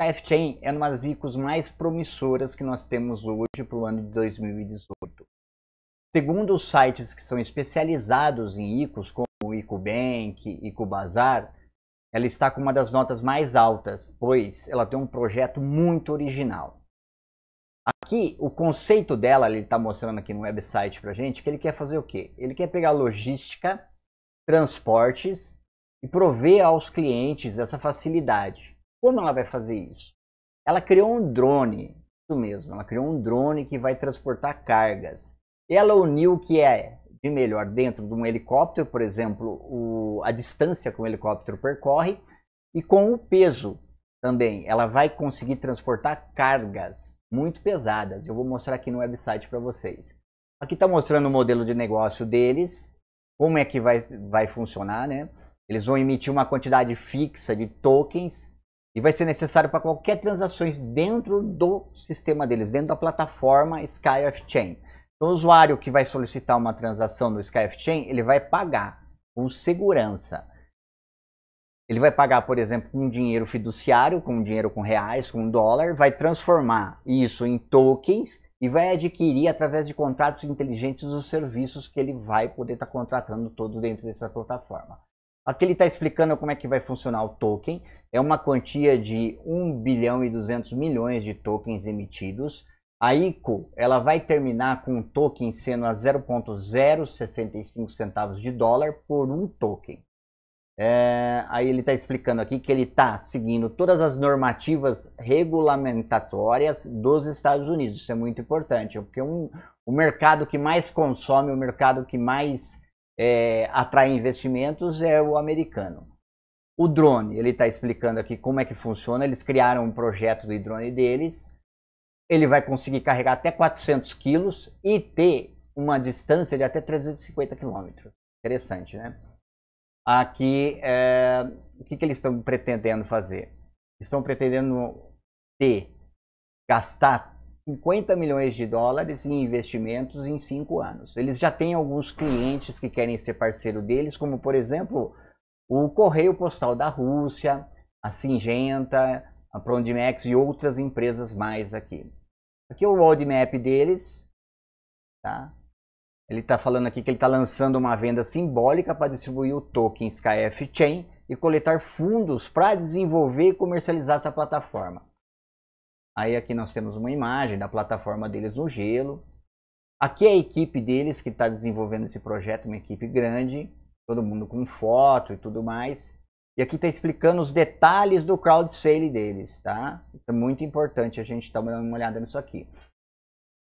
A F-Chain é uma das ICOs mais promissoras que nós temos hoje para o ano de 2018. Segundo os sites que são especializados em ICOs, como o IcoBank, IcoBazar, ela está com uma das notas mais altas, pois ela tem um projeto muito original. Aqui, o conceito dela, ele está mostrando aqui no website para gente, que ele quer fazer o quê? Ele quer pegar logística, transportes e prover aos clientes essa facilidade. Como ela vai fazer isso? Ela criou um drone, isso mesmo, ela criou um drone que vai transportar cargas. Ela uniu o que é de melhor dentro de um helicóptero, por exemplo, o, a distância que um helicóptero percorre, e com o peso também. Ela vai conseguir transportar cargas muito pesadas. Eu vou mostrar aqui no website para vocês. Aqui está mostrando o modelo de negócio deles, como é que vai, vai funcionar, né? Eles vão emitir uma quantidade fixa de tokens e vai ser necessário para qualquer transações dentro do sistema deles, dentro da plataforma SkyF Chain. Então, o usuário que vai solicitar uma transação no SkyF Chain, ele vai pagar com segurança. Ele vai pagar, por exemplo, com dinheiro fiduciário, com dinheiro com reais, com dólar, vai transformar isso em tokens e vai adquirir através de contratos inteligentes os serviços que ele vai poder estar tá contratando todos dentro dessa plataforma. Aqui ele está explicando como é que vai funcionar o token. É uma quantia de 1 bilhão e 200 milhões de tokens emitidos. A ICO ela vai terminar com um token sendo a 0,065 centavos de dólar por um token. É, aí ele está explicando aqui que ele está seguindo todas as normativas regulamentatórias dos Estados Unidos. Isso é muito importante, porque um, o mercado que mais consome, o mercado que mais é, investimentos é o americano. O drone, ele está explicando aqui como é que funciona. Eles criaram um projeto do drone deles. Ele vai conseguir carregar até 400 quilos e ter uma distância de até 350 quilômetros. Interessante, né? Aqui, é, o que, que eles estão pretendendo fazer? Estão pretendendo ter, gastar 50 milhões de dólares em investimentos em 5 anos. Eles já têm alguns clientes que querem ser parceiro deles, como por exemplo o Correio Postal da Rússia, a Singenta, a Prondimex e outras empresas mais aqui. Aqui é o roadmap deles, tá? Ele está falando aqui que ele está lançando uma venda simbólica para distribuir o token SkyF Chain e coletar fundos para desenvolver e comercializar essa plataforma. Aí aqui nós temos uma imagem da plataforma deles no gelo. Aqui é a equipe deles que está desenvolvendo esse projeto, uma equipe grande, todo mundo com foto e tudo mais. E aqui está explicando os detalhes do crowd sale deles, tá? é muito importante a gente tá dando uma olhada nisso aqui.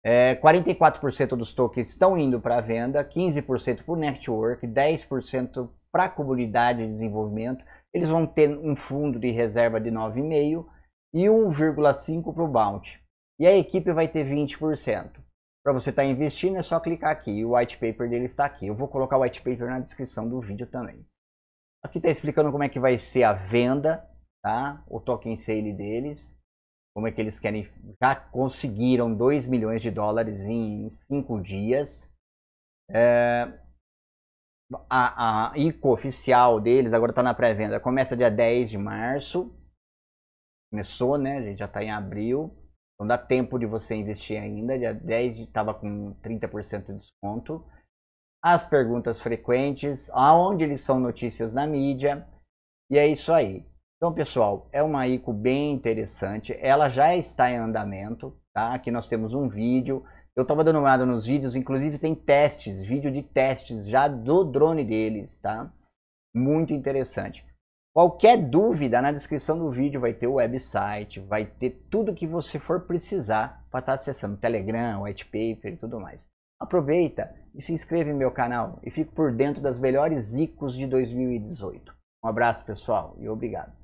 É, 44% dos tokens estão indo para venda, 15% para o network, 10% para a comunidade de desenvolvimento. Eles vão ter um fundo de reserva de 9,5% e 1,5 para o bounty. E a equipe vai ter 20%. Para você estar tá investindo é só clicar aqui e o white paper dele está aqui. Eu vou colocar o white paper na descrição do vídeo também. Aqui está explicando como é que vai ser a venda, tá? o token sale deles, como é que eles querem, já conseguiram 2 milhões de dólares em 5 dias. É, a, a ICO oficial deles agora está na pré-venda, começa dia 10 de março começou, né? A gente já está em abril. Então dá tempo de você investir ainda. Dia 10 estava com 30% de desconto. As perguntas frequentes, aonde eles são notícias na mídia. E é isso aí. Então, pessoal, é uma ICO bem interessante. Ela já está em andamento, tá? Aqui nós temos um vídeo. Eu estava dando uma olhada nos vídeos, inclusive tem testes, vídeo de testes já do drone deles, tá? Muito interessante. Qualquer dúvida, na descrição do vídeo vai ter o website, vai ter tudo que você for precisar para estar tá acessando Telegram, White Paper e tudo mais. Aproveita e se inscreve no meu canal e fique por dentro das melhores ICOs de 2018. Um abraço pessoal e obrigado.